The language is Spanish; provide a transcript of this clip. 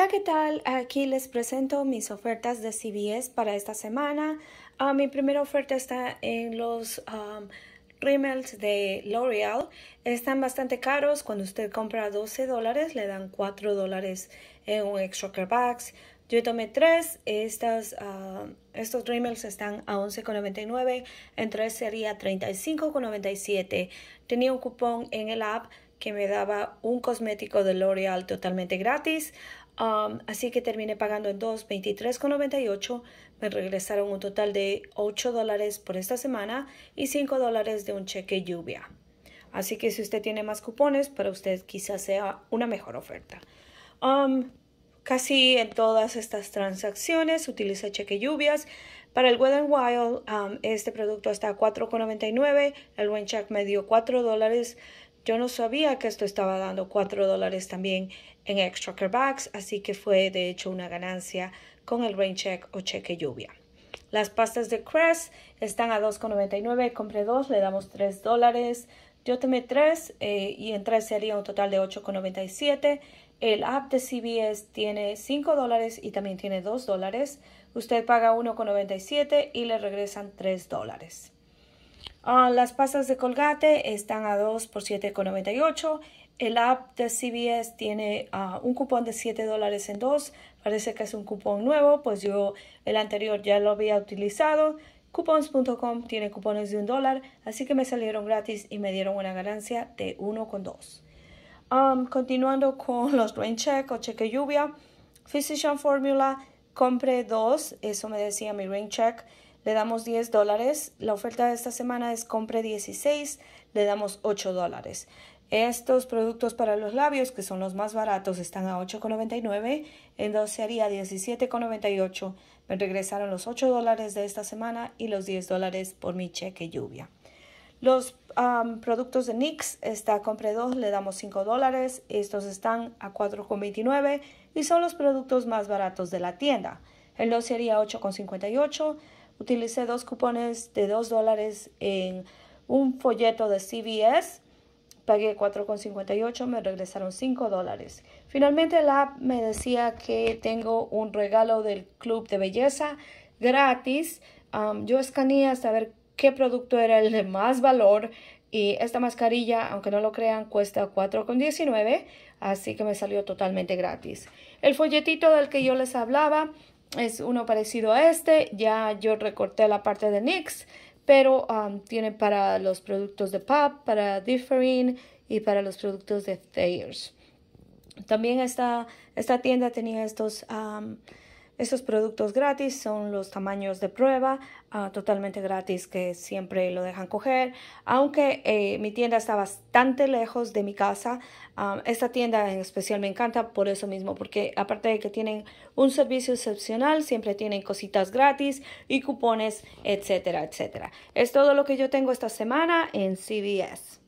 Hola, ¿qué tal? Aquí les presento mis ofertas de CBS para esta semana. Ah, mi primera oferta está en los um, de L'Oreal. Están bastante caros. Cuando usted compra 12 dólares, le dan 4 dólares en un extra care Yo tomé tres. Estas, um, estos Rimmels están a 11,99. En tres sería 35,97. Tenía un cupón en el app que me daba un cosmético de L'Oreal totalmente gratis así que terminé pagando en 2.23.98. Me regresaron un total de 8 dólares por esta semana y 5 dólares de un cheque lluvia. Así que si usted tiene más cupones, para usted quizás sea una mejor oferta. casi en todas estas transacciones utiliza cheque lluvias. Para el Weather Wild, este producto está a 4,99. El Wenchack Check me dio 4 dólares. Yo no sabía que esto estaba dando 4 dólares también en extra bags, así que fue de hecho una ganancia con el rain check o cheque lluvia. Las pastas de Crest están a 2,99. Compré dos, le damos 3 dólares. Yo tomé 3 eh, y en tres sería un total de 8,97. El app de CBS tiene 5 dólares y también tiene 2 dólares. Usted paga 1,97 y le regresan 3 dólares. Ah, las pastas de Colgate están a 2 por 7,98. El app de CBS tiene ah, un cupón de 7 dólares en 2. Parece que es un cupón nuevo, pues yo el anterior ya lo había utilizado. Coupons.com tiene cupones de un dólar, así que me salieron gratis y me dieron una ganancia de 1,2. dos um, continuando con los rain check o cheque lluvia, Physician Formula, compré dos, eso me decía mi rain check le damos 10 dólares. La oferta de esta semana es compre 16, le damos 8 dólares. Estos productos para los labios, que son los más baratos, están a 8,99, entonces haría 17,98. Me regresaron los 8 dólares de esta semana y los 10 dólares por mi cheque lluvia. Los productos de NYX, está compre 2, le damos 5 dólares. Estos están a 4,29 y son los productos más baratos de la tienda. El 12 sería 8,58 utilicé dos cupones de 2 dólares en un folleto de CVS. Pagué 4,58, me regresaron 5 dólares. Finalmente la app me decía que tengo un regalo del club de belleza gratis. yo escaneé hasta ver qué producto era el de más valor y esta mascarilla, aunque no lo crean, cuesta 4,19, así que me salió totalmente gratis. El folletito del que yo les hablaba es uno parecido a este. Ya yo recorté la parte de NYX, pero um, tiene para los productos de PAP, para Differin y para los productos de Thayers. También esta, esta tienda tenía estos... Um, estos productos gratis son los tamaños de prueba, ah, totalmente gratis que siempre lo dejan coger. Aunque eh, mi tienda está bastante lejos de mi casa, ah, esta tienda en especial me encanta por eso mismo, porque aparte de que tienen un servicio excepcional, siempre tienen cositas gratis y cupones, etcétera, etcétera. Es todo lo que yo tengo esta semana en CBS.